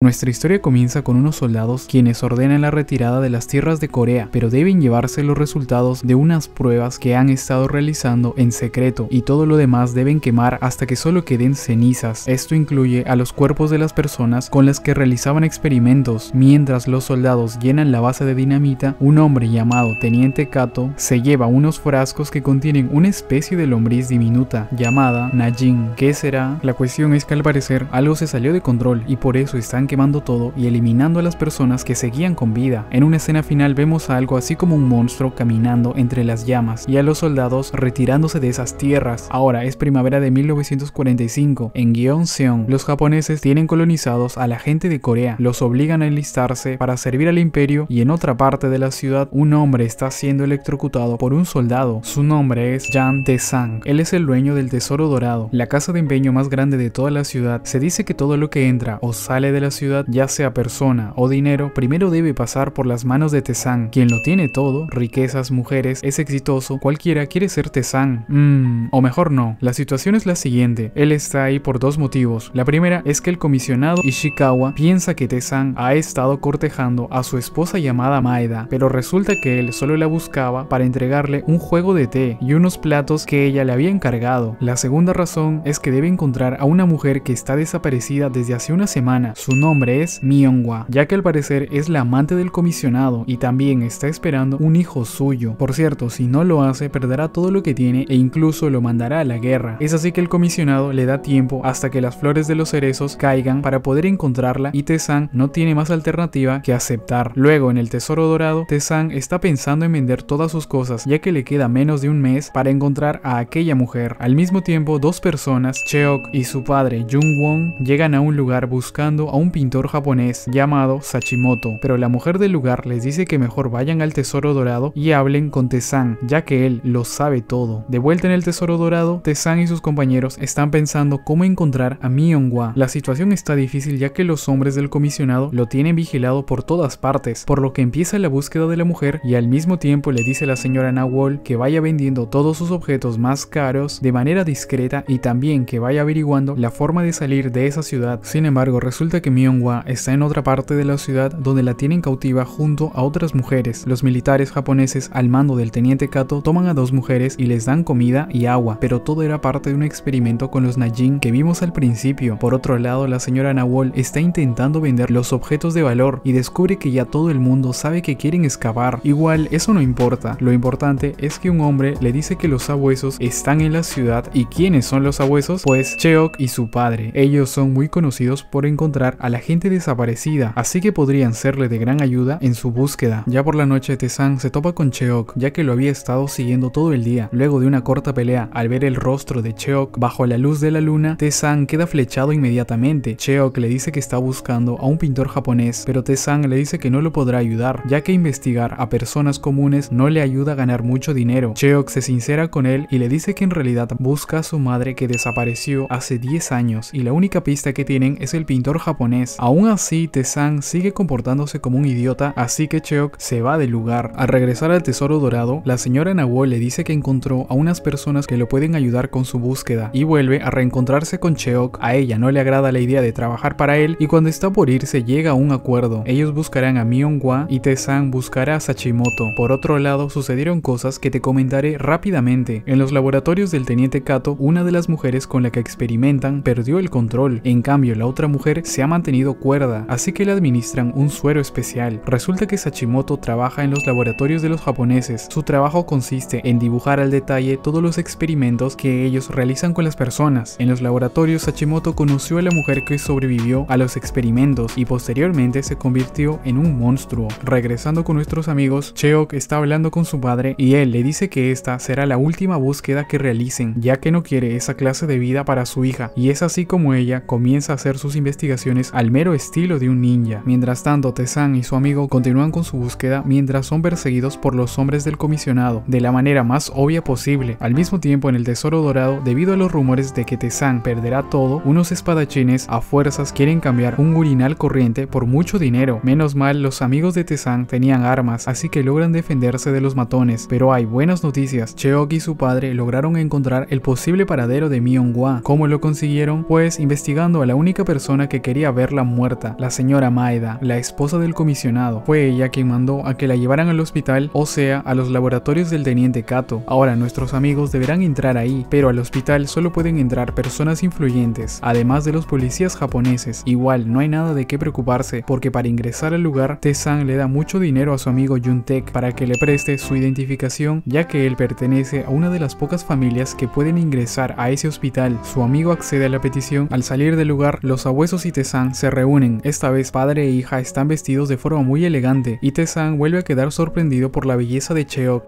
Nuestra historia comienza con unos soldados quienes ordenan la retirada de las tierras de Corea, pero deben llevarse los resultados de unas pruebas que han estado realizando en secreto y todo lo demás deben quemar hasta que solo queden cenizas. Esto incluye a los cuerpos de las personas con las que realizaban experimentos. Mientras los soldados llenan la base de dinamita, un hombre llamado Teniente Kato se lleva unos frascos que contienen una especie de lombriz diminuta llamada Najin. ¿Qué será? La cuestión es que al parecer algo se salió de control y por eso están quemando todo y eliminando a las personas que seguían con vida. En una escena final vemos a algo así como un monstruo caminando entre las llamas y a los soldados retirándose de esas tierras. Ahora es primavera de 1945. En Gyeongseong, los japoneses tienen colonizados a la gente de Corea, los obligan a enlistarse para servir al imperio y en otra parte de la ciudad un hombre está siendo electrocutado por un soldado. Su nombre es Jan de sang Él es el dueño del Tesoro Dorado, la casa de empeño más grande de toda la ciudad. Se dice que todo lo que entra o sale de la ciudad, ya sea persona o dinero, primero debe pasar por las manos de T-San. quien lo tiene todo, riquezas, mujeres, es exitoso, cualquiera quiere ser Tesan. Mmm, o mejor no. La situación es la siguiente, él está ahí por dos motivos. La primera es que el comisionado Ishikawa piensa que Tezán ha estado cortejando a su esposa llamada Maeda, pero resulta que él solo la buscaba para entregarle un juego de té y unos platos que ella le había encargado. La segunda razón es que debe encontrar a una mujer que está desaparecida desde hace una semana. Su nombre nombre es Mionwa, ya que al parecer es la amante del comisionado y también está esperando un hijo suyo. Por cierto, si no lo hace, perderá todo lo que tiene e incluso lo mandará a la guerra. Es así que el comisionado le da tiempo hasta que las flores de los cerezos caigan para poder encontrarla y San no tiene más alternativa que aceptar. Luego, en el Tesoro Dorado, San está pensando en vender todas sus cosas, ya que le queda menos de un mes para encontrar a aquella mujer. Al mismo tiempo, dos personas, Cheok y su padre Jung Won, llegan a un lugar buscando a un pintor japonés llamado Sachimoto, pero la mujer del lugar les dice que mejor vayan al Tesoro Dorado y hablen con Tezan, ya que él lo sabe todo. De vuelta en el Tesoro Dorado, Tezan y sus compañeros están pensando cómo encontrar a Mionghua. La situación está difícil ya que los hombres del comisionado lo tienen vigilado por todas partes, por lo que empieza la búsqueda de la mujer y al mismo tiempo le dice a la señora Nawol que vaya vendiendo todos sus objetos más caros de manera discreta y también que vaya averiguando la forma de salir de esa ciudad. Sin embargo, resulta que Mion está en otra parte de la ciudad donde la tienen cautiva junto a otras mujeres. Los militares japoneses al mando del teniente Kato toman a dos mujeres y les dan comida y agua, pero todo era parte de un experimento con los Najin que vimos al principio. Por otro lado, la señora Nawol está intentando vender los objetos de valor y descubre que ya todo el mundo sabe que quieren excavar. Igual, eso no importa. Lo importante es que un hombre le dice que los sabuesos están en la ciudad y ¿quiénes son los sabuesos? Pues Cheok y su padre. Ellos son muy conocidos por encontrar a la gente desaparecida, así que podrían serle de gran ayuda en su búsqueda. Ya por la noche, Tezan se topa con Cheok, ya que lo había estado siguiendo todo el día. Luego de una corta pelea, al ver el rostro de Cheok bajo la luz de la luna, Tezan queda flechado inmediatamente. Cheok le dice que está buscando a un pintor japonés, pero Tezan le dice que no lo podrá ayudar, ya que investigar a personas comunes no le ayuda a ganar mucho dinero. Cheok se sincera con él y le dice que en realidad busca a su madre que desapareció hace 10 años y la única pista que tienen es el pintor japonés Aún así, Te-san sigue comportándose como un idiota, así que Cheok se va del lugar. Al regresar al Tesoro Dorado, la señora Nawo le dice que encontró a unas personas que lo pueden ayudar con su búsqueda y vuelve a reencontrarse con Cheok. A ella no le agrada la idea de trabajar para él y cuando está por irse llega a un acuerdo. Ellos buscarán a Wa y Te-san buscará a Sachimoto. Por otro lado, sucedieron cosas que te comentaré rápidamente. En los laboratorios del teniente Kato, una de las mujeres con la que experimentan perdió el control. En cambio, la otra mujer se ha mantenido cuerda, así que le administran un suero especial. Resulta que Sachimoto trabaja en los laboratorios de los japoneses. Su trabajo consiste en dibujar al detalle todos los experimentos que ellos realizan con las personas. En los laboratorios Sachimoto conoció a la mujer que sobrevivió a los experimentos y posteriormente se convirtió en un monstruo. Regresando con nuestros amigos, Cheok está hablando con su padre y él le dice que esta será la última búsqueda que realicen, ya que no quiere esa clase de vida para su hija, y es así como ella comienza a hacer sus investigaciones al mero estilo de un ninja. Mientras tanto, Tezan y su amigo continúan con su búsqueda mientras son perseguidos por los hombres del comisionado, de la manera más obvia posible. Al mismo tiempo, en el Tesoro Dorado, debido a los rumores de que Tezan perderá todo, unos espadachines a fuerzas quieren cambiar un gurinal corriente por mucho dinero. Menos mal, los amigos de Tezan tenían armas, así que logran defenderse de los matones. Pero hay buenas noticias, Cheok y su padre lograron encontrar el posible paradero de myung ¿Cómo lo consiguieron? Pues investigando a la única persona que quería ver la muerta, la señora Maeda, la esposa del comisionado. Fue ella quien mandó a que la llevaran al hospital, o sea, a los laboratorios del teniente Kato. Ahora nuestros amigos deberán entrar ahí, pero al hospital solo pueden entrar personas influyentes, además de los policías japoneses. Igual, no hay nada de qué preocuparse, porque para ingresar al lugar, Tesan le da mucho dinero a su amigo Yuntek para que le preste su identificación, ya que él pertenece a una de las pocas familias que pueden ingresar a ese hospital. Su amigo accede a la petición. Al salir del lugar, los abuesos y Tesan se reúnen. Esta vez padre e hija están vestidos de forma muy elegante y Tesan vuelve a quedar sorprendido por la belleza de Cheok.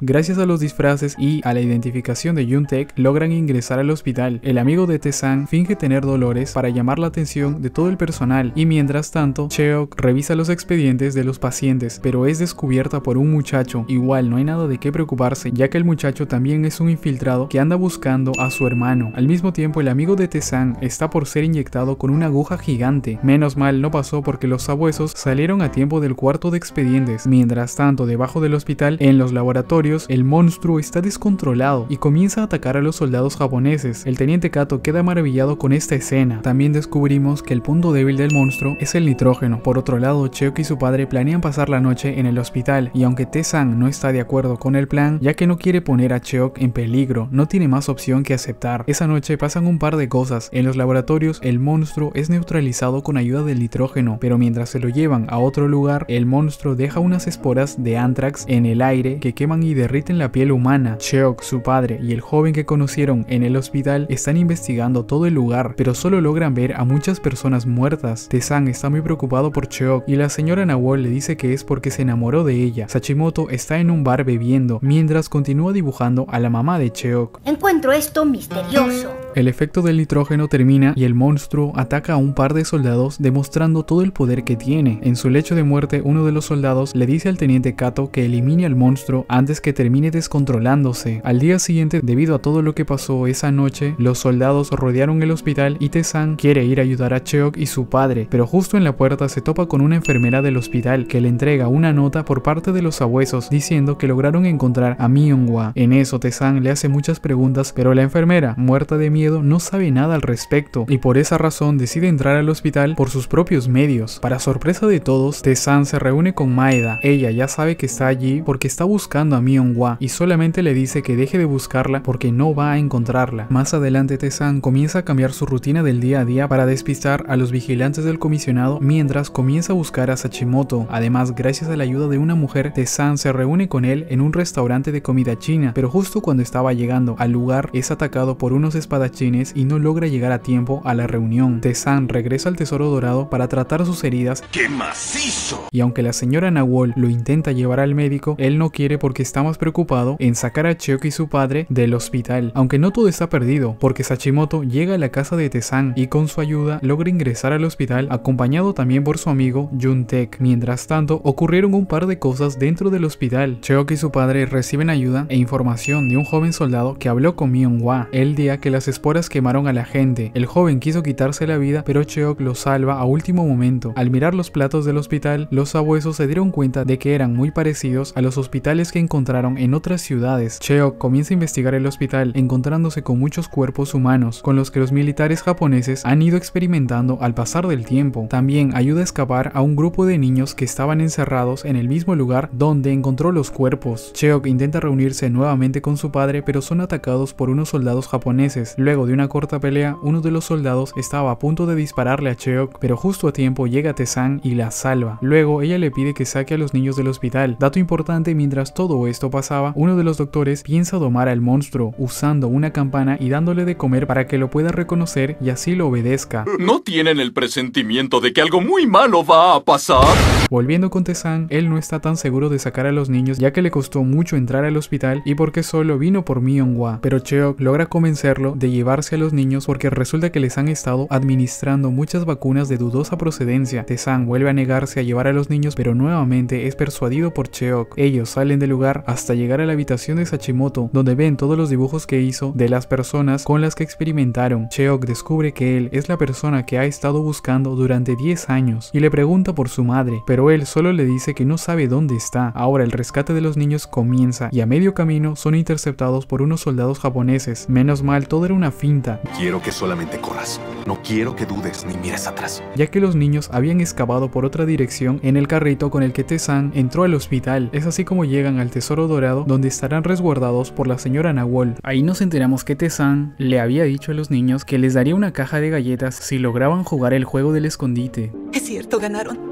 Gracias a los disfraces y a la identificación de Yuntek, logran ingresar al hospital. El amigo de Tesan finge tener dolores para llamar la atención de todo el personal y mientras tanto, Cheok revisa los expedientes de los pacientes, pero es descubierta por un muchacho. Igual no hay nada de qué preocuparse, ya que el muchacho también es un infiltrado que anda buscando a su hermano. Al mismo tiempo, el amigo de Tesan está por ser inyectado con una aguja gigante. Menos mal no pasó porque los sabuesos salieron a tiempo del cuarto de expedientes. Mientras tanto, debajo del hospital, en los laboratorios, el monstruo está descontrolado y comienza a atacar a los soldados japoneses. El teniente Kato queda maravillado con esta escena. También descubrimos que el punto débil del monstruo es el nitrógeno. Por otro lado, Cheok y su padre planean pasar la noche en el hospital y aunque T-San no está de acuerdo con el plan, ya que no quiere poner a Cheok en peligro, no tiene más opción que aceptar. Esa noche pasan un par de cosas. En los laboratorios, el monstruo es neutralizado con ayuda del nitrógeno, pero mientras se lo llevan a otro lugar, el monstruo deja unas esporas de anthrax en el aire que queman y derriten la piel humana. Cheok, su padre y el joven que conocieron en el hospital están investigando todo el lugar, pero solo logran ver a muchas personas muertas. Tesan está muy preocupado por Cheok y la señora Nawal le dice que es porque se enamoró de ella. Sachimoto está en un bar bebiendo mientras continúa dibujando a la mamá de Cheok. Encuentro esto misterioso el efecto del nitrógeno termina y el monstruo ataca a un par de soldados demostrando todo el poder que tiene. En su lecho de muerte, uno de los soldados le dice al teniente Kato que elimine al monstruo antes que termine descontrolándose. Al día siguiente, debido a todo lo que pasó esa noche, los soldados rodearon el hospital y Tesan quiere ir a ayudar a Cheok y su padre, pero justo en la puerta se topa con una enfermera del hospital que le entrega una nota por parte de los abuesos diciendo que lograron encontrar a Myungwa. En eso, Tesan le hace muchas preguntas, pero la enfermera, muerta de miedo, no sabe nada al respecto y por esa razón decide entrar al hospital por sus propios medios. Para sorpresa de todos, Tesan se reúne con Maeda. Ella ya sabe que está allí porque está buscando a Mionwa y solamente le dice que deje de buscarla porque no va a encontrarla. Más adelante Tesan comienza a cambiar su rutina del día a día para despistar a los vigilantes del comisionado mientras comienza a buscar a Sachimoto. Además, gracias a la ayuda de una mujer, Tesan se reúne con él en un restaurante de comida china, pero justo cuando estaba llegando al lugar es atacado por unos espadachines y no logra llegar a tiempo a la reunión. Tesan regresa al Tesoro Dorado para tratar sus heridas. ¡Qué macizo! Y aunque la señora Nawol lo intenta llevar al médico, él no quiere porque está más preocupado en sacar a Cheok y su padre del hospital. Aunque no todo está perdido, porque Sachimoto llega a la casa de Tesan y con su ayuda logra ingresar al hospital acompañado también por su amigo Juntek. Mientras tanto, ocurrieron un par de cosas dentro del hospital. Cheok y su padre reciben ayuda e información de un joven soldado que habló con myung el día que las poras quemaron a la gente. El joven quiso quitarse la vida, pero Cheok lo salva a último momento. Al mirar los platos del hospital, los abuesos se dieron cuenta de que eran muy parecidos a los hospitales que encontraron en otras ciudades. Cheok comienza a investigar el hospital, encontrándose con muchos cuerpos humanos, con los que los militares japoneses han ido experimentando al pasar del tiempo. También ayuda a escapar a un grupo de niños que estaban encerrados en el mismo lugar donde encontró los cuerpos. Cheok intenta reunirse nuevamente con su padre, pero son atacados por unos soldados japoneses. Luego de una corta pelea, uno de los soldados estaba a punto de dispararle a Cheok, pero justo a tiempo llega tesan y la salva. Luego ella le pide que saque a los niños del hospital. Dato importante, mientras todo esto pasaba, uno de los doctores piensa domar al monstruo, usando una campana y dándole de comer para que lo pueda reconocer y así lo obedezca. Eh, ¿No tienen el presentimiento de que algo muy malo va a pasar? Volviendo con tesan él no está tan seguro de sacar a los niños ya que le costó mucho entrar al hospital y porque solo vino por Mionghua, pero Cheok logra convencerlo de llevarse a los niños porque resulta que les han estado administrando muchas vacunas de dudosa procedencia. Tesan vuelve a negarse a llevar a los niños pero nuevamente es persuadido por Cheok. Ellos salen del lugar hasta llegar a la habitación de Sachimoto donde ven todos los dibujos que hizo de las personas con las que experimentaron. Cheok descubre que él es la persona que ha estado buscando durante 10 años y le pregunta por su madre, pero él solo le dice que no sabe dónde está. Ahora el rescate de los niños comienza y a medio camino son interceptados por unos soldados japoneses. Menos mal todo era una finta. Quiero que solamente corras. No quiero que dudes ni mires atrás. Ya que los niños habían excavado por otra dirección en el carrito con el que Tezan entró al hospital. Es así como llegan al Tesoro Dorado donde estarán resguardados por la señora Nahual. Ahí nos enteramos que Tezan le había dicho a los niños que les daría una caja de galletas si lograban jugar el juego del escondite. Es cierto, ganaron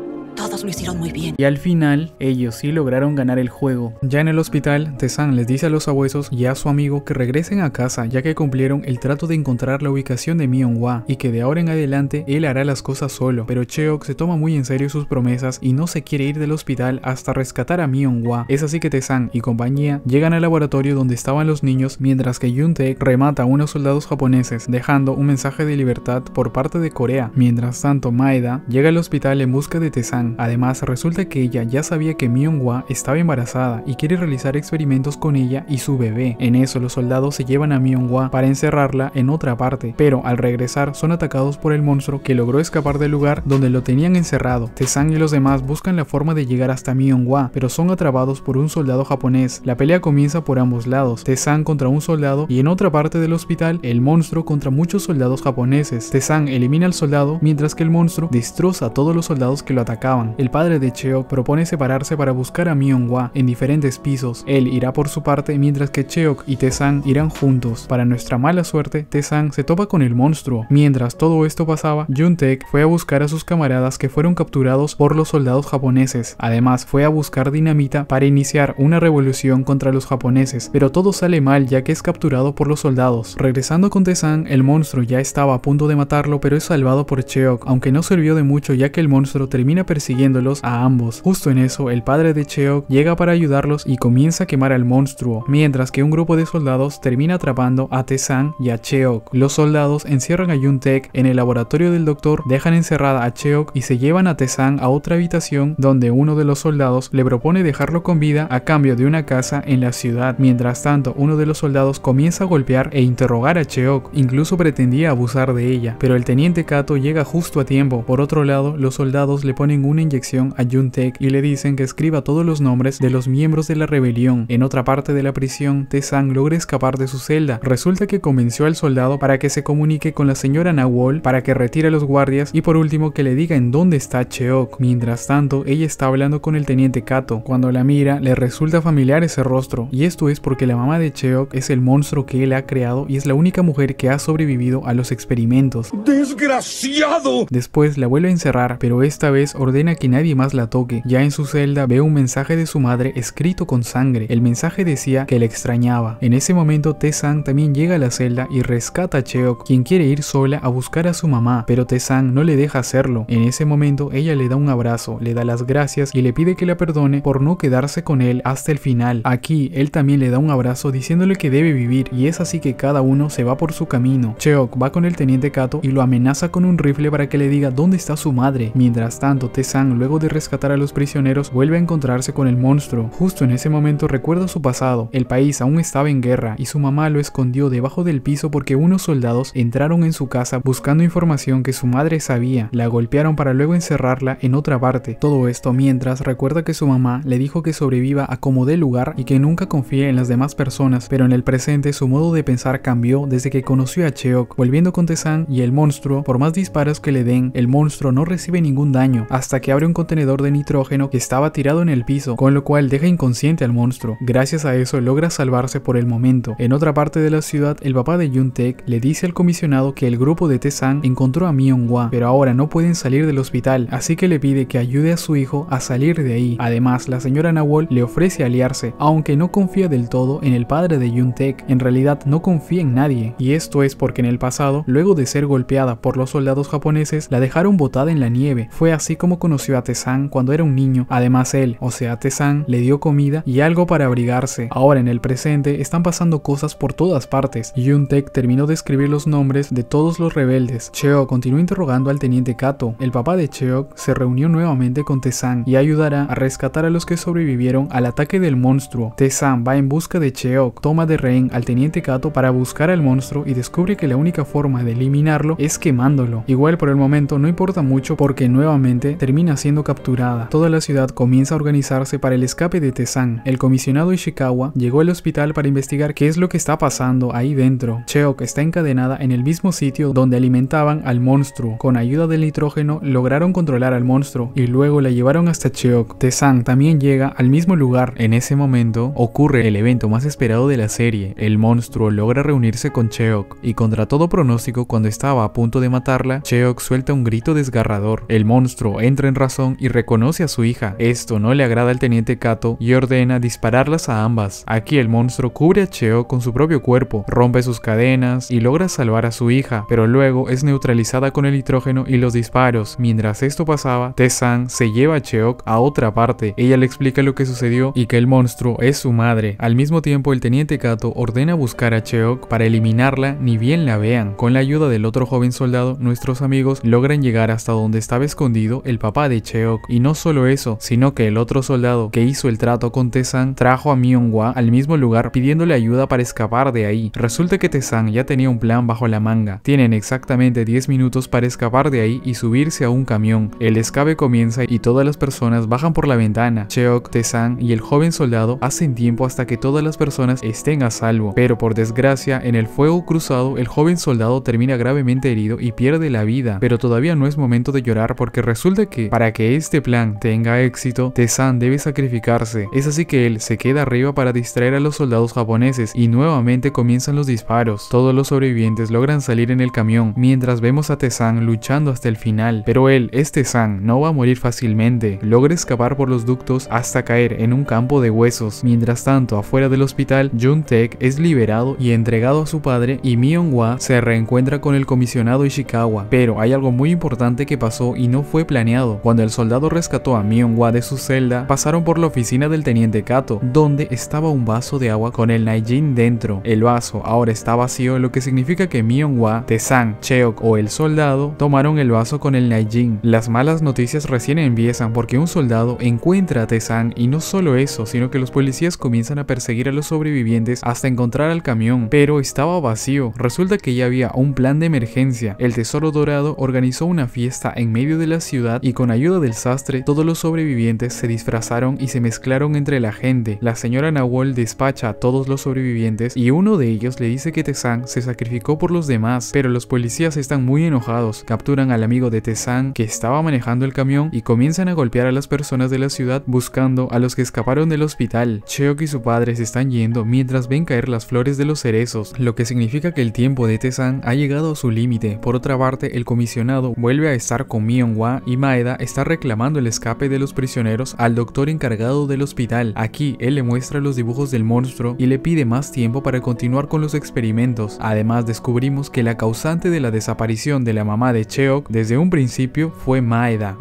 lo hicieron muy bien. Y al final, ellos sí lograron ganar el juego. Ya en el hospital, San les dice a los abuesos y a su amigo que regresen a casa ya que cumplieron el trato de encontrar la ubicación de Mionhua y que de ahora en adelante él hará las cosas solo. Pero Cheok se toma muy en serio sus promesas y no se quiere ir del hospital hasta rescatar a Wa Es así que Tezan y compañía llegan al laboratorio donde estaban los niños mientras que Yuntek remata a unos soldados japoneses dejando un mensaje de libertad por parte de Corea. Mientras tanto, Maeda llega al hospital en busca de Tezan Además, resulta que ella ya sabía que myung estaba embarazada y quiere realizar experimentos con ella y su bebé. En eso, los soldados se llevan a myung para encerrarla en otra parte, pero al regresar son atacados por el monstruo que logró escapar del lugar donde lo tenían encerrado. Tesang y los demás buscan la forma de llegar hasta myung pero son atrapados por un soldado japonés. La pelea comienza por ambos lados, Tesang contra un soldado y en otra parte del hospital, el monstruo contra muchos soldados japoneses. Tesang elimina al soldado mientras que el monstruo destroza a todos los soldados que lo atacaban. El padre de Cheok propone separarse para buscar a myung Wa en diferentes pisos. Él irá por su parte mientras que Cheok y tae irán juntos. Para nuestra mala suerte, tae se topa con el monstruo. Mientras todo esto pasaba, jun Tek fue a buscar a sus camaradas que fueron capturados por los soldados japoneses. Además, fue a buscar dinamita para iniciar una revolución contra los japoneses, pero todo sale mal ya que es capturado por los soldados. Regresando con tae el monstruo ya estaba a punto de matarlo, pero es salvado por Cheok, aunque no sirvió de mucho ya que el monstruo termina persiguiendo siguiéndolos a ambos. Justo en eso, el padre de Cheok llega para ayudarlos y comienza a quemar al monstruo, mientras que un grupo de soldados termina atrapando a Tesan y a Cheok. Los soldados encierran a yun en el laboratorio del doctor, dejan encerrada a Cheok y se llevan a Tesan a otra habitación donde uno de los soldados le propone dejarlo con vida a cambio de una casa en la ciudad. Mientras tanto, uno de los soldados comienza a golpear e interrogar a Cheok, incluso pretendía abusar de ella, pero el teniente Kato llega justo a tiempo. Por otro lado, los soldados le ponen una inyección a Juntek y le dicen que escriba todos los nombres de los miembros de la rebelión. En otra parte de la prisión, Tae-Sang logra escapar de su celda. Resulta que convenció al soldado para que se comunique con la señora Nawal para que retire a los guardias y por último que le diga en dónde está Cheok. Mientras tanto, ella está hablando con el teniente Kato. Cuando la mira, le resulta familiar ese rostro y esto es porque la mamá de Cheok es el monstruo que él ha creado y es la única mujer que ha sobrevivido a los experimentos. ¡Desgraciado! Después la vuelve a encerrar, pero esta vez ordena que nadie más la toque. Ya en su celda ve un mensaje de su madre escrito con sangre. El mensaje decía que le extrañaba. En ese momento T-San también llega a la celda y rescata a Cheok, quien quiere ir sola a buscar a su mamá, pero T-San no le deja hacerlo. En ese momento ella le da un abrazo, le da las gracias y le pide que la perdone por no quedarse con él hasta el final. Aquí él también le da un abrazo diciéndole que debe vivir y es así que cada uno se va por su camino. Cheok va con el teniente Kato y lo amenaza con un rifle para que le diga dónde está su madre. Mientras tanto, t luego de rescatar a los prisioneros, vuelve a encontrarse con el monstruo. Justo en ese momento recuerda su pasado. El país aún estaba en guerra y su mamá lo escondió debajo del piso porque unos soldados entraron en su casa buscando información que su madre sabía. La golpearon para luego encerrarla en otra parte. Todo esto mientras recuerda que su mamá le dijo que sobreviva a como dé lugar y que nunca confíe en las demás personas, pero en el presente su modo de pensar cambió desde que conoció a Cheok. Volviendo con Tezan y el monstruo, por más disparos que le den, el monstruo no recibe ningún daño hasta que que abre un contenedor de nitrógeno que estaba tirado en el piso, con lo cual deja inconsciente al monstruo. Gracias a eso logra salvarse por el momento. En otra parte de la ciudad, el papá de Yun Tek le dice al comisionado que el grupo de T-San encontró a Mion wa pero ahora no pueden salir del hospital, así que le pide que ayude a su hijo a salir de ahí. Además, la señora Nawal le ofrece aliarse, aunque no confía del todo en el padre de Yun Tek. En realidad no confía en nadie, y esto es porque en el pasado, luego de ser golpeada por los soldados japoneses, la dejaron botada en la nieve. Fue así como conoció conoció a Tezan cuando era un niño. Además él, o sea Tezan le dio comida y algo para abrigarse. Ahora en el presente están pasando cosas por todas partes. Yuntek terminó de escribir los nombres de todos los rebeldes. Cheok continuó interrogando al teniente Kato. El papá de Cheok se reunió nuevamente con Tezan y ayudará a rescatar a los que sobrevivieron al ataque del monstruo. Tezan va en busca de Cheok, toma de rehén al teniente Kato para buscar al monstruo y descubre que la única forma de eliminarlo es quemándolo. Igual por el momento no importa mucho porque nuevamente termina siendo capturada. Toda la ciudad comienza a organizarse para el escape de Tezan. El comisionado Ishikawa llegó al hospital para investigar qué es lo que está pasando ahí dentro. Cheok está encadenada en el mismo sitio donde alimentaban al monstruo. Con ayuda del nitrógeno lograron controlar al monstruo y luego la llevaron hasta Cheok. Tezan también llega al mismo lugar. En ese momento ocurre el evento más esperado de la serie. El monstruo logra reunirse con Cheok y contra todo pronóstico cuando estaba a punto de matarla, Cheok suelta un grito desgarrador. El monstruo entra en razón y reconoce a su hija. Esto no le agrada al teniente Kato y ordena dispararlas a ambas. Aquí el monstruo cubre a Cheo con su propio cuerpo, rompe sus cadenas y logra salvar a su hija, pero luego es neutralizada con el nitrógeno y los disparos. Mientras esto pasaba, Tessan se lleva a Cheok a otra parte. Ella le explica lo que sucedió y que el monstruo es su madre. Al mismo tiempo, el teniente Kato ordena buscar a Cheok para eliminarla ni bien la vean. Con la ayuda del otro joven soldado, nuestros amigos logran llegar hasta donde estaba escondido el papá de Cheok. Y no solo eso, sino que el otro soldado que hizo el trato con Tesan trajo a Myung-hwa al mismo lugar pidiéndole ayuda para escapar de ahí. Resulta que Tesan ya tenía un plan bajo la manga. Tienen exactamente 10 minutos para escapar de ahí y subirse a un camión. El escape comienza y todas las personas bajan por la ventana. Cheok, Tesan y el joven soldado hacen tiempo hasta que todas las personas estén a salvo. Pero por desgracia, en el fuego cruzado, el joven soldado termina gravemente herido y pierde la vida. Pero todavía no es momento de llorar porque resulta que para que este plan tenga éxito, tesan debe sacrificarse. Es así que él se queda arriba para distraer a los soldados japoneses y nuevamente comienzan los disparos. Todos los sobrevivientes logran salir en el camión, mientras vemos a tesan luchando hasta el final. Pero él, este San, no va a morir fácilmente. Logra escapar por los ductos hasta caer en un campo de huesos. Mientras tanto, afuera del hospital, Jun Tek es liberado y entregado a su padre y Myon-Wa se reencuentra con el comisionado Ishikawa. Pero hay algo muy importante que pasó y no fue planeado. Cuando el soldado rescató a Myon-Hwa de su celda, pasaron por la oficina del teniente Kato, donde estaba un vaso de agua con el Naijin dentro. El vaso ahora está vacío, lo que significa que Mionwa, Tesan, Cheok o el soldado tomaron el vaso con el Naijin. Las malas noticias recién empiezan porque un soldado encuentra a Tesan y no solo eso, sino que los policías comienzan a perseguir a los sobrevivientes hasta encontrar al camión, pero estaba vacío. Resulta que ya había un plan de emergencia. El Tesoro Dorado organizó una fiesta en medio de la ciudad y con con ayuda del sastre, todos los sobrevivientes se disfrazaron y se mezclaron entre la gente. La señora Nahuel despacha a todos los sobrevivientes y uno de ellos le dice que Tezan se sacrificó por los demás, pero los policías están muy enojados, capturan al amigo de Tezan que estaba manejando el camión y comienzan a golpear a las personas de la ciudad buscando a los que escaparon del hospital. Cheok y su padre se están yendo mientras ven caer las flores de los cerezos, lo que significa que el tiempo de Tezan ha llegado a su límite. Por otra parte, el comisionado vuelve a estar con wa y Maeda está reclamando el escape de los prisioneros al doctor encargado del hospital. Aquí, él le muestra los dibujos del monstruo y le pide más tiempo para continuar con los experimentos. Además, descubrimos que la causante de la desaparición de la mamá de Cheok desde un principio fue Maeda.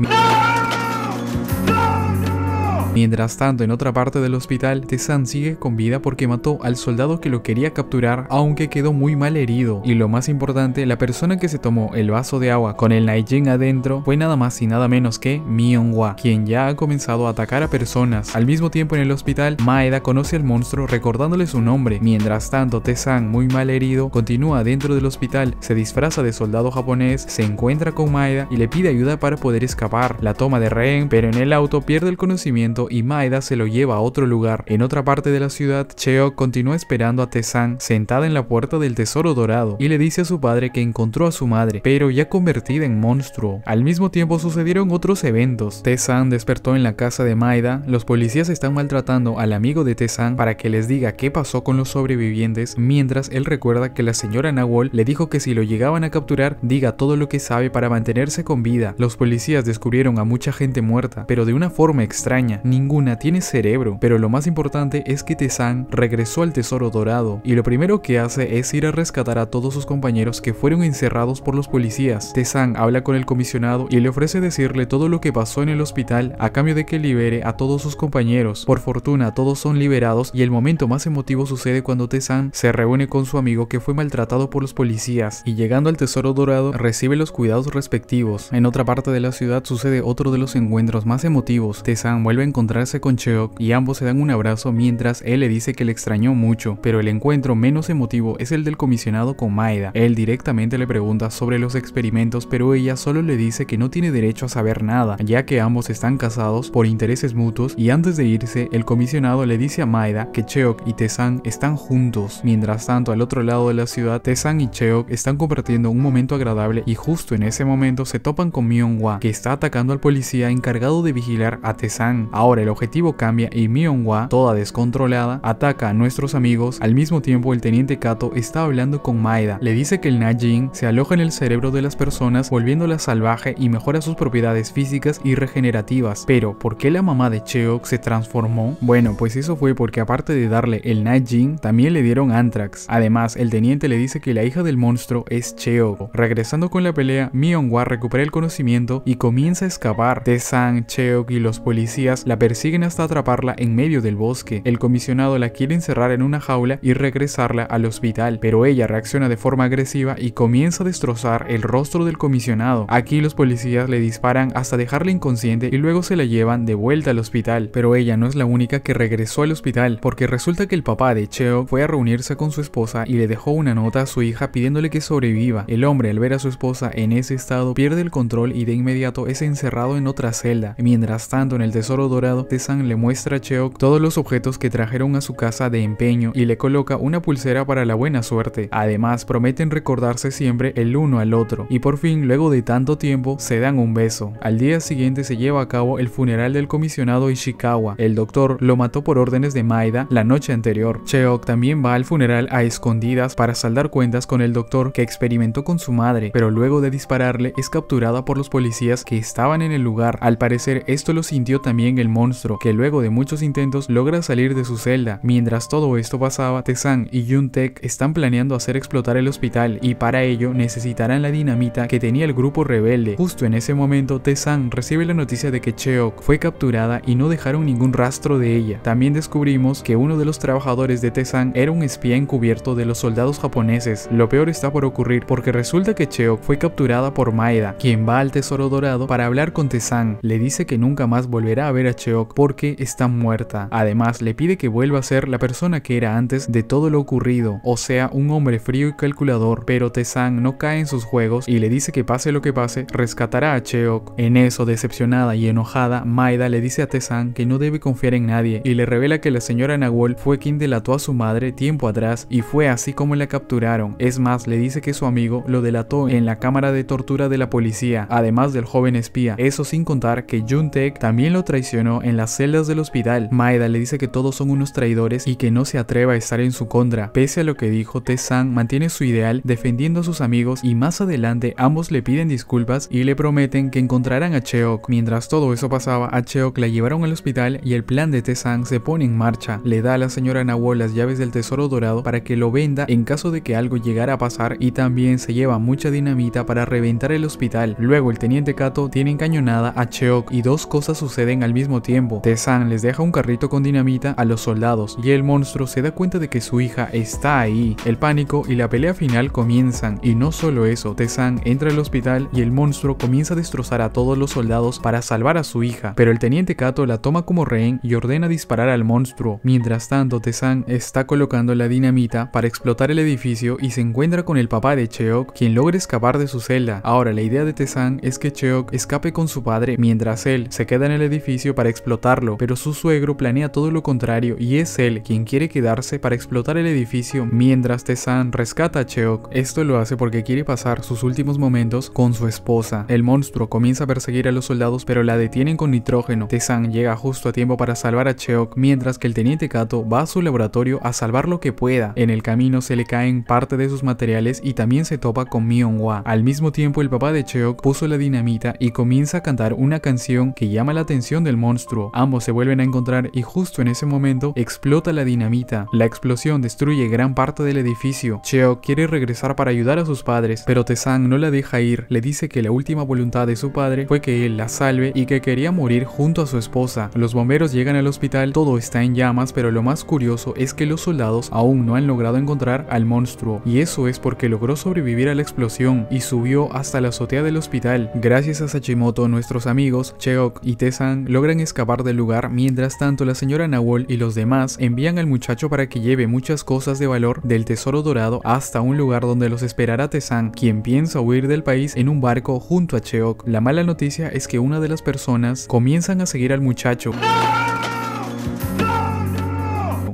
Mientras tanto, en otra parte del hospital, Tessan sigue con vida porque mató al soldado que lo quería capturar, aunque quedó muy mal herido. Y lo más importante, la persona que se tomó el vaso de agua con el Naijin adentro fue nada más y nada menos que Mionwa, quien ya ha comenzado a atacar a personas. Al mismo tiempo en el hospital, Maeda conoce al monstruo recordándole su nombre. Mientras tanto, Tessan, muy mal herido, continúa dentro del hospital, se disfraza de soldado japonés, se encuentra con Maeda y le pide ayuda para poder escapar. La toma de rehén, pero en el auto pierde el conocimiento y Maeda se lo lleva a otro lugar. En otra parte de la ciudad, Cheo continúa esperando a Tezan sentada en la puerta del tesoro dorado y le dice a su padre que encontró a su madre, pero ya convertida en monstruo. Al mismo tiempo sucedieron otros eventos. Tezan despertó en la casa de Maeda, los policías están maltratando al amigo de Tezan para que les diga qué pasó con los sobrevivientes, mientras él recuerda que la señora Nahual le dijo que si lo llegaban a capturar, diga todo lo que sabe para mantenerse con vida. Los policías descubrieron a mucha gente muerta, pero de una forma extraña, ninguna tiene cerebro, pero lo más importante es que Tezan regresó al Tesoro Dorado y lo primero que hace es ir a rescatar a todos sus compañeros que fueron encerrados por los policías. Tezan habla con el comisionado y le ofrece decirle todo lo que pasó en el hospital a cambio de que libere a todos sus compañeros. Por fortuna, todos son liberados y el momento más emotivo sucede cuando Tezan se reúne con su amigo que fue maltratado por los policías y llegando al Tesoro Dorado recibe los cuidados respectivos. En otra parte de la ciudad sucede otro de los encuentros más emotivos. Tezan vuelve a encontrarse con Cheok y ambos se dan un abrazo mientras él le dice que le extrañó mucho, pero el encuentro menos emotivo es el del comisionado con Maida. Él directamente le pregunta sobre los experimentos, pero ella solo le dice que no tiene derecho a saber nada, ya que ambos están casados por intereses mutuos y antes de irse, el comisionado le dice a Maeda que Cheok y Tesan están juntos. Mientras tanto, al otro lado de la ciudad, Tesan y Cheok están compartiendo un momento agradable y justo en ese momento se topan con myung que está atacando al policía encargado de vigilar a Tesan. Ahora el objetivo cambia y Mionwa, toda descontrolada, ataca a nuestros amigos. Al mismo tiempo el teniente Kato está hablando con Maeda. Le dice que el Najin se aloja en el cerebro de las personas volviéndola salvaje y mejora sus propiedades físicas y regenerativas. Pero, ¿por qué la mamá de Cheok se transformó? Bueno, pues eso fue porque aparte de darle el Najin, también le dieron Antrax. Además, el teniente le dice que la hija del monstruo es Cheok. Regresando con la pelea, Mionwa recupera el conocimiento y comienza a escapar. San, Cheok y los policías la persiguen hasta atraparla en medio del bosque. El comisionado la quiere encerrar en una jaula y regresarla al hospital, pero ella reacciona de forma agresiva y comienza a destrozar el rostro del comisionado. Aquí los policías le disparan hasta dejarla inconsciente y luego se la llevan de vuelta al hospital, pero ella no es la única que regresó al hospital, porque resulta que el papá de Cheo fue a reunirse con su esposa y le dejó una nota a su hija pidiéndole que sobreviva. El hombre al ver a su esposa en ese estado pierde el control y de inmediato es encerrado en otra celda. Mientras tanto en el tesoro dorado lado, San le muestra a Cheok todos los objetos que trajeron a su casa de empeño y le coloca una pulsera para la buena suerte. Además, prometen recordarse siempre el uno al otro y por fin, luego de tanto tiempo, se dan un beso. Al día siguiente se lleva a cabo el funeral del comisionado Ishikawa. El doctor lo mató por órdenes de Maida la noche anterior. Cheok también va al funeral a escondidas para saldar cuentas con el doctor que experimentó con su madre, pero luego de dispararle es capturada por los policías que estaban en el lugar. Al parecer esto lo sintió también el monstruo, que luego de muchos intentos logra salir de su celda. Mientras todo esto pasaba, Tezan y Yuntek están planeando hacer explotar el hospital y para ello necesitarán la dinamita que tenía el grupo rebelde. Justo en ese momento, Tezan recibe la noticia de que Cheok fue capturada y no dejaron ningún rastro de ella. También descubrimos que uno de los trabajadores de Tezan era un espía encubierto de los soldados japoneses. Lo peor está por ocurrir porque resulta que Cheok fue capturada por Maeda, quien va al Tesoro Dorado para hablar con Tezan. Le dice que nunca más volverá a ver a porque está muerta. Además, le pide que vuelva a ser la persona que era antes de todo lo ocurrido, o sea, un hombre frío y calculador, pero Tesan no cae en sus juegos y le dice que pase lo que pase, rescatará a Cheok. En eso, decepcionada y enojada, Maida le dice a Tesan que no debe confiar en nadie y le revela que la señora Nahuel fue quien delató a su madre tiempo atrás y fue así como la capturaron. Es más, le dice que su amigo lo delató en la cámara de tortura de la policía, además del joven espía, eso sin contar que Juntek también lo traicionó en las celdas del hospital. Maeda le dice que todos son unos traidores y que no se atreva a estar en su contra. Pese a lo que dijo, T-San mantiene su ideal defendiendo a sus amigos y más adelante ambos le piden disculpas y le prometen que encontrarán a Cheok. Mientras todo eso pasaba, a Cheok la llevaron al hospital y el plan de T-San se pone en marcha. Le da a la señora Nawo las llaves del tesoro dorado para que lo venda en caso de que algo llegara a pasar y también se lleva mucha dinamita para reventar el hospital. Luego el teniente Kato tiene encañonada a Cheok y dos cosas suceden al mismo tiempo, Tezan les deja un carrito con dinamita a los soldados y el monstruo se da cuenta de que su hija está ahí. El pánico y la pelea final comienzan y no solo eso, Tezan entra al hospital y el monstruo comienza a destrozar a todos los soldados para salvar a su hija, pero el teniente Kato la toma como rehén y ordena disparar al monstruo. Mientras tanto, Tezan está colocando la dinamita para explotar el edificio y se encuentra con el papá de Cheok, quien logra escapar de su celda. Ahora, la idea de Tezan es que Cheok escape con su padre mientras él se queda en el edificio para explotarlo, pero su suegro planea todo lo contrario y es él quien quiere quedarse para explotar el edificio mientras Tessan rescata a Cheok. Esto lo hace porque quiere pasar sus últimos momentos con su esposa. El monstruo comienza a perseguir a los soldados pero la detienen con nitrógeno. Tessan llega justo a tiempo para salvar a Cheok mientras que el teniente Kato va a su laboratorio a salvar lo que pueda. En el camino se le caen parte de sus materiales y también se topa con Mieon-wa. Al mismo tiempo el papá de Cheok puso la dinamita y comienza a cantar una canción que llama la atención del monstruo Ambos se vuelven a encontrar y justo en ese momento explota la dinamita. La explosión destruye gran parte del edificio. Cheo quiere regresar para ayudar a sus padres, pero Tezan no la deja ir. Le dice que la última voluntad de su padre fue que él la salve y que quería morir junto a su esposa. Los bomberos llegan al hospital, todo está en llamas, pero lo más curioso es que los soldados aún no han logrado encontrar al monstruo. Y eso es porque logró sobrevivir a la explosión y subió hasta la azotea del hospital. Gracias a Sachimoto, nuestros amigos, Cheok y Tezan logran escapar del lugar, mientras tanto la señora Nawal y los demás envían al muchacho para que lleve muchas cosas de valor del tesoro dorado hasta un lugar donde los esperará Tesan, quien piensa huir del país en un barco junto a Cheok. La mala noticia es que una de las personas comienzan a seguir al muchacho.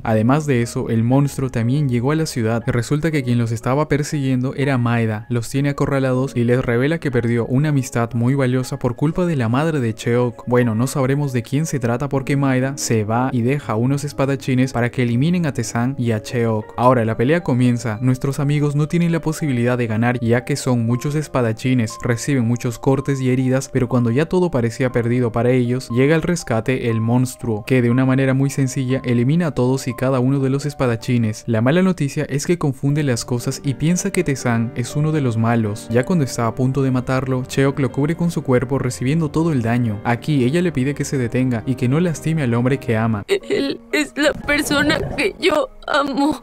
Además de eso, el monstruo también llegó a la ciudad. Resulta que quien los estaba persiguiendo era Maeda, los tiene acorralados y les revela que perdió una amistad muy valiosa por culpa de la madre de Cheok. Bueno, no sabremos de quién se trata porque Maeda se va y deja unos espadachines para que eliminen a tesan y a Cheok. Ahora la pelea comienza, nuestros amigos no tienen la posibilidad de ganar ya que son muchos espadachines, reciben muchos cortes y heridas, pero cuando ya todo parecía perdido para ellos, llega al rescate el monstruo, que de una manera muy sencilla elimina a todos y cada uno de los espadachines. La mala noticia es que confunde las cosas y piensa que Tezan es uno de los malos. Ya cuando está a punto de matarlo, Cheok lo cubre con su cuerpo recibiendo todo el daño. Aquí ella le pide que se detenga y que no lastime al hombre que ama. Él es la persona que yo amo.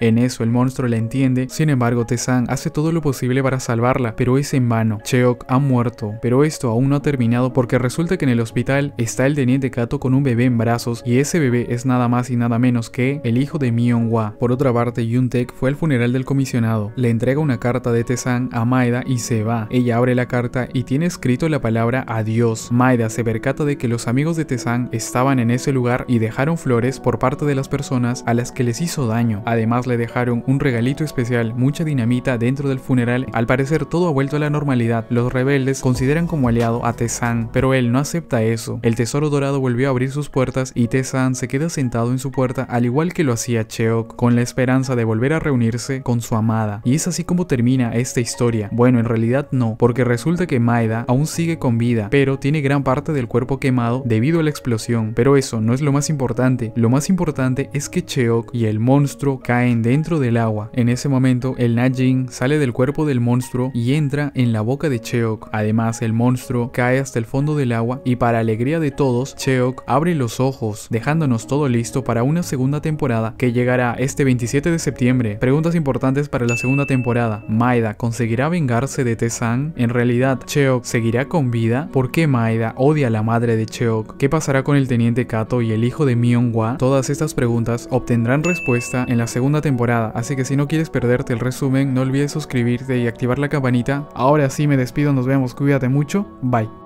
En eso el monstruo la entiende, sin embargo Tezan hace todo lo posible para salvarla, pero es en vano. Cheok ha muerto, pero esto aún no ha terminado porque resulta que en el hospital está el teniente Kato con un bebé en brazos y ese bebé es nada más y nada menos que el hijo de Myon Wa. Por otra parte, yun fue al funeral del comisionado, le entrega una carta de Tezan a Maeda y se va. Ella abre la carta y tiene escrito la palabra adiós. Maeda se percata de que los amigos de Tezan estaban en ese lugar y dejaron flores por parte de las personas a las que les hizo daño Además le dejaron un regalito especial, mucha dinamita dentro del funeral. Al parecer todo ha vuelto a la normalidad. Los rebeldes consideran como aliado a Tesan, pero él no acepta eso. El Tesoro Dorado volvió a abrir sus puertas y Tesan se queda sentado en su puerta al igual que lo hacía Cheok, con la esperanza de volver a reunirse con su amada. Y es así como termina esta historia. Bueno, en realidad no, porque resulta que Maeda aún sigue con vida, pero tiene gran parte del cuerpo quemado debido a la explosión. Pero eso no es lo más importante. Lo más importante es que Cheok y el monstruo caen dentro del agua. En ese momento, el Najin sale del cuerpo del monstruo y entra en la boca de Cheok. Además, el monstruo cae hasta el fondo del agua y para alegría de todos, Cheok abre los ojos, dejándonos todo listo para una segunda temporada que llegará este 27 de septiembre. Preguntas importantes para la segunda temporada. Maida conseguirá vengarse de Tesan? ¿En realidad Cheok seguirá con vida? ¿Por qué Maida odia a la madre de Cheok? ¿Qué pasará con el teniente Kato y el hijo de myung wa Todas estas preguntas obtendrán respuesta en la segunda temporada, así que si no quieres perderte el resumen, no olvides suscribirte y activar la campanita. Ahora sí me despido, nos vemos, cuídate mucho, bye.